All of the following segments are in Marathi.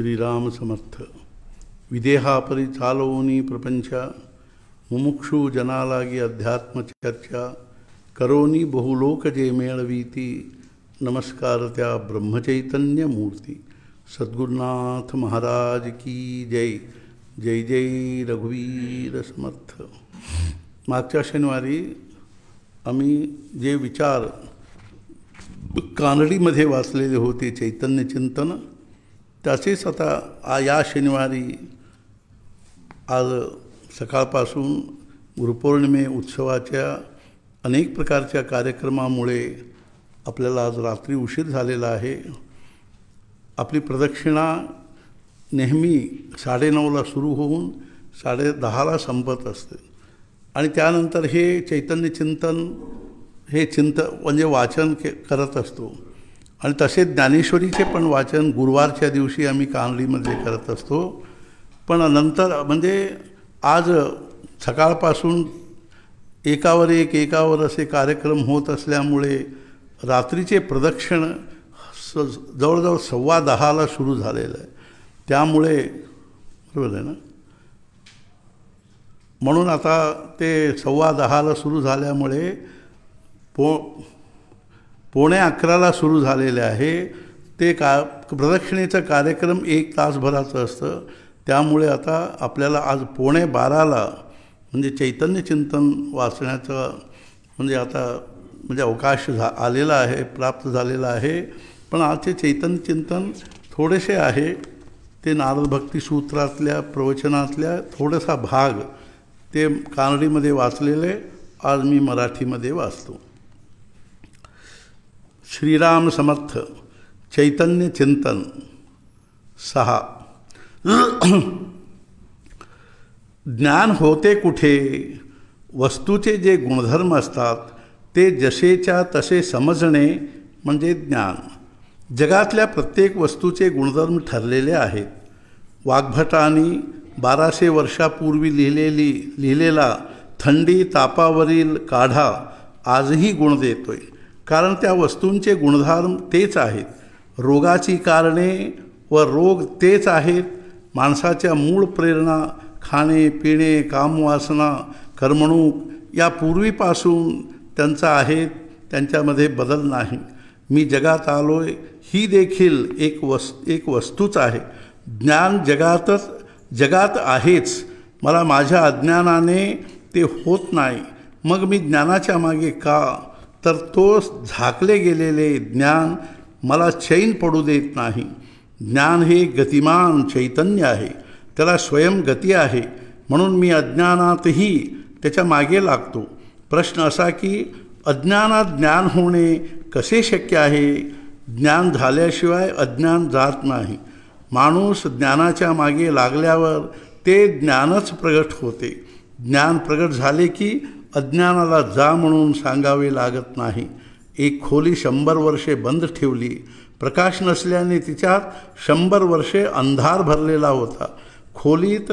ಶ್ರೀರಾಮ ಸಮರ್ಥ ವಿದೇಹಾಪರಿಚಾಲೋನಿ ಪ್ರಪಂಚ ಮುಮುಕ್ಷು ಜನಾಲಾಗಿ ಅಧ್ಯಾತ್ಮ ಚರ್ಚ ಕರೋನಿ ಬಹುಲೋಕಜೇ ಮೇಳವೀತಿ नमस्कारत्या ब्रह्मचैतन्य मूर्ति सद्गुरुनाथ महाराज की जय जय जय रघुवीर समर्थ मागच्या शनिवारी आम्ही जे विचार कानडीमध्ये वाचलेले होते चैतन्य चिंतन तसेच आता या शनिवारी आज सकाळपासून गुरुपौर्णिमे उत्सवाच्या अनेक प्रकारच्या कार्यक्रमामुळे आपल्याला आज रात्री उशीर झालेला आहे आपली प्रदक्षिणा नेहमी साडेनऊला सुरू होऊन साडे दहाला संपत असते आणि त्यानंतर हे चैतन्य चिंतन हे चिंत म्हणजे वाचन के करत असतो आणि तसे ज्ञानेश्वरीचे पण वाचन गुरुवारच्या दिवशी आम्ही कानलीमध्ये करत असतो पण नंतर म्हणजे आज सकाळपासून एकावर एक एकावर असे कार्यक्रम होत असल्यामुळे रात्रीचे प्रदक्षिण स जवळजवळ सव्वा दहाला सुरू झालेलं आहे त्यामुळे बरोबर आहे ना म्हणून आता ते सव्वा दहाला सुरू झाल्यामुळे पो पुणे अकराला सुरू झालेले आहे ते का प्रदक्षिणेचा कार्यक्रम एक तासभराचं असतं त्यामुळे आता आपल्याला आज पुणे बाराला म्हणजे चैतन्य चिंतन वाचण्याचा म्हणजे आता म्हणजे अवकाश झा आलेला आहे प्राप्त झालेला आहे पण आजचे चैतन्य चिंतन थोडेसे आहे ते नारद भक्ती सूत्रातल्या प्रवचनातल्या थोडासा भाग ते कानडीमध्ये वाचलेले आज मी मराठीमध्ये वाचतो श्रीराम समर्थ चैतन्य चिंतन सहा ज्ञान होते कुठे वस्तूचे जे गुणधर्म असतात ते जसेच्या तसे समजणे म्हणजे ज्ञान जगातल्या प्रत्येक वस्तूचे गुणधर्म ठरलेले आहेत वाग्भटांनी बाराशे वर्षापूर्वी लिहिलेली लिहिलेला थंडी तापावरील काढा आजही गुण देतोय कारण त्या वस्तूंचे गुणधर्म तेच आहेत रोगाची कारणे व रोग तेच आहेत माणसाच्या मूळ प्रेरणा खाणे पिणे कामवासना करमणूक या पूर्वीपासून त्यांचा आहे त्यांच्यामध्ये बदल नाही मी जगात आलो आहे ही देखील एक वस् एक वस्तूच आहे ज्ञान जगातच जगात आहेच मला माझ्या अज्ञानाने ते होत नाही मग मी ज्ञानाच्या मागे का तर तो झाकले गेलेले ज्ञान मला चैन पडू देत नाही ज्ञान हे गतिमान चैतन्य आहे त्याला स्वयं गती आहे म्हणून मी अज्ञानातही त्याच्या मागे लागतो प्रश्न असा की अज्ञानात ज्ञान होणे कसे शक्य आहे ज्ञान झाल्याशिवाय अज्ञान जात नाही माणूस ज्ञानाच्या मागे लागल्यावर ते ज्ञानच प्रगट होते ज्ञान प्रगट झाले की अज्ञानाला जा म्हणून सांगावे लागत नाही एक खोली शंभर वर्षे बंद ठेवली प्रकाश नसल्याने तिच्यात शंभर वर्षे अंधार भरलेला होता खोलीत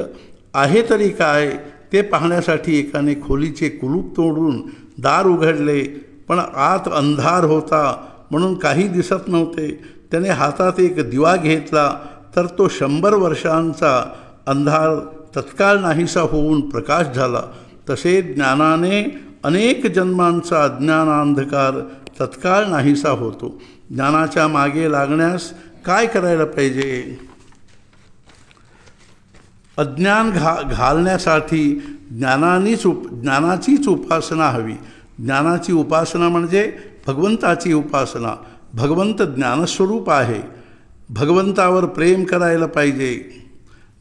आहे तरी काय ते पाहण्यासाठी एकाने खोलीचे कुलूप तोडून दार उघडले पण आत अंधार होता म्हणून काही दिसत नव्हते त्याने हातात एक दिवा घेतला तर तो शंभर वर्षांचा अंधार तत्काळ नाहीसा होऊन प्रकाश झाला तसे ज्ञानाने अनेक जन्मांचा अज्ञानांधकार तत्काळ नाहीसा होतो ज्ञानाच्या मागे लागण्यास काय करायला पाहिजे अज्ञान घा घालण्यासाठी ज्ञानानीच उप ज्ञानाचीच उपासना हवी ज्ञानाची उपासना म्हणजे भगवंताची उपासना भगवंत ज्ञानस्वरूप आहे भगवंतावर प्रेम करायला पाहिजे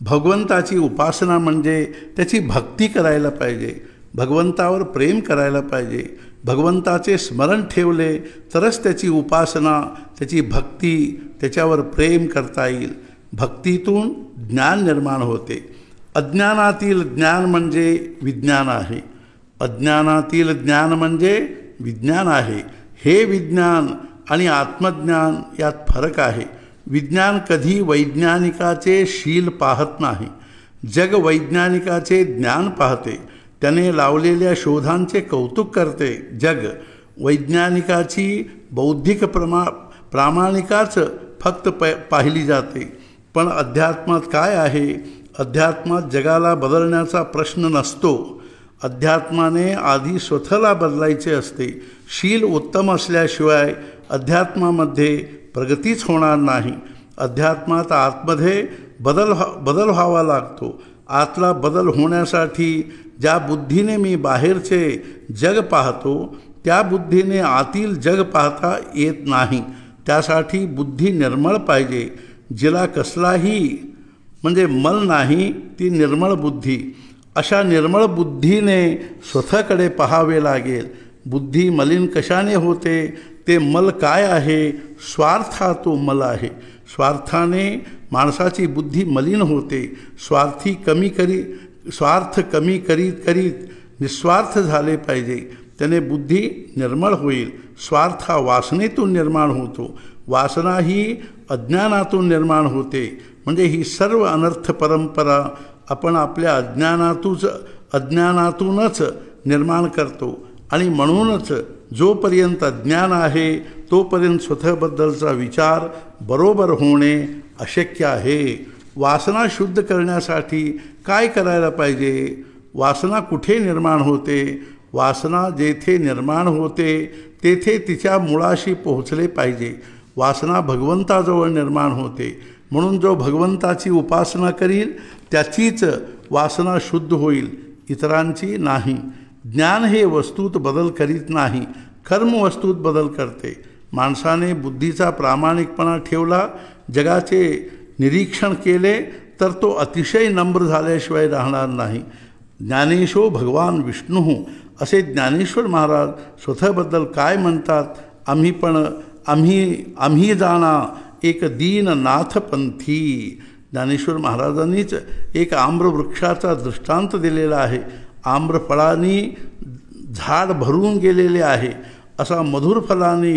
भगवंताची उपासना म्हणजे त्याची भक्ती करायला पाहिजे भगवंतावर प्रेम करायला पाहिजे भगवंताचे स्मरण ठेवले तरच त्याची उपासना त्याची भक्ती त्याच्यावर प्रेम करता येईल भक्तीतून ज्ञान निर्माण होते अज्ञानातील ज्ञान म्हणजे विज्ञान आहे अज्ञानातील ज्ञान म्हणजे विज्ञान आहे हे विज्ञान आणि आत्मज्ञान यात फरक आहे विज्ञान कधी वैज्ञानिकाचे शील पाहत नाही जग वैज्ञानिकाचे ज्ञान पाहते त्याने लावलेल्या शोधांचे कौतुक करते जग वैज्ञानिकाची बौद्धिक प्रमा प्रामाणिकाच फक्त प पाहिली जाते पण अध्यात्मात काय आहे अध्यात्मात जगाला बदलण्याचा प्रश्न नसतो अध्यात्माने आधी स्वतःला बदलायचे असते शील उत्तम असल्याशिवाय अध्यात्मामध्ये प्रगतीच होणार नाही अध्यात्मात आतमध्ये बदल व्हा बदल व्हावा लागतो आतला बदल होण्यासाठी ज्या बुद्धीने मी बाहेरचे जग पाहतो त्या बुद्धीने आतील जग पाहता येत नाही त्यासाठी बुद्धी निर्मळ पाहिजे जिला कसलाही म्हणजे मल नाही ती निर्मळ बुद्धी अशा निर्मळ बुद्धीने स्वतःकडे पाहावे लागेल बुद्धी मलिन कशाने होते ते मल काय आहे स्वार्थ हा तो मल आहे स्वार्थाने माणसाची बुद्धी मलिन होते स्वार्थी कमी करी स्वार्थ कमी करीत करीत निस्वार्थ झाले पाहिजे त्याने बुद्धी निर्मळ होईल स्वार्थ हा वासनेतून निर्माण होतो वासना ही अज्ञानातून निर्माण होते म्हणजे ही सर्व अनर्थ परंपरा आपण आपल्या अज्ञानातूच अज्ञानातूनच निर्माण करतो आणि म्हणूनच जोपर्यंत ज्ञान आहे तोपर्यंत स्वतःबद्दलचा विचार बरोबर होणे अशक्य आहे वासना शुद्ध करण्यासाठी काय करायला पाहिजे वासना कुठे निर्माण होते वासना जेथे निर्माण होते तेथे तिच्या मुळाशी पोहोचले पाहिजे वासना भगवंताजवळ निर्माण होते म्हणून जो भगवंताची उपासना करील त्याचीच वासना शुद्ध होईल इतरांची नाही ज्ञान हे वस्तूत बदल करीत नाही कर्म वस्तूत बदल करते माणसाने बुद्धीचा प्रामाणिकपणा ठेवला जगाचे निरीक्षण केले तर तो अतिशय नम्र झाल्याशिवाय राहणार नाही ज्ञानेशो भगवान विष्णू असे ज्ञानेश्वर महाराज स्वतःबद्दल काय म्हणतात आम्ही पण आम्ही आम्ही जाणा एक दीननाथपंथी ज्ञानेश्वर महाराजांनीच एक आम्रवृक्षाचा दृष्टांत दिलेला आहे आम्रफळानी झाड भरून गेलेले आहे असा मधुर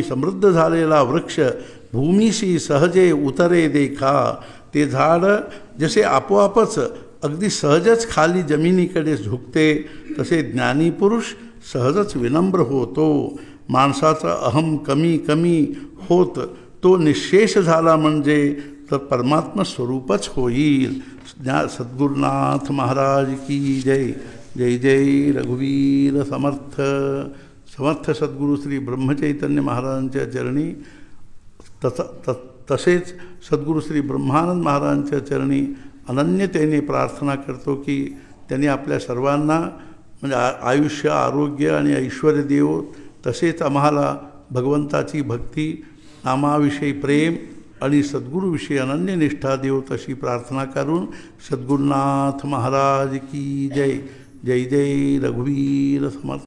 समृद्ध झालेला वृक्ष भूमीशी सहजे उतरे देखा ते झाड जसे आपोआपच अगदी सहजच खाली जमिनीकडे झुकते तसे ज्ञानीपुरुष सहजच विनम्र होतो माणसाचा अहम कमी कमी होत तो निशेष झाला म्हणजे तर परमात्मा स्वरूपच होईल ज्ञा सद्गुरुनाथ महाराज की जय जय जय रघुवीर समर्थ समर्थ सद्गुरू श्री ब्रह्मचैतन्य महाराजांच्या चरणी तस त तसेच सद्गुरू श्री ब्रह्मानंद महाराजांच्या चरणी अनन्यतेने प्रार्थना करतो की त्यांनी आपल्या सर्वांना म्हणजे आयुष्य आरोग्य आणि ऐश्वर देव तसेच आम्हाला भगवंताची भक्ती नामाविषयी प्रेम आणि सद्गुरूविषयी अनन्य निष्ठा देव तशी प्रार्थना करून सद्गुरुनाथ महाराज की जय Jai Jai la gubernatoria,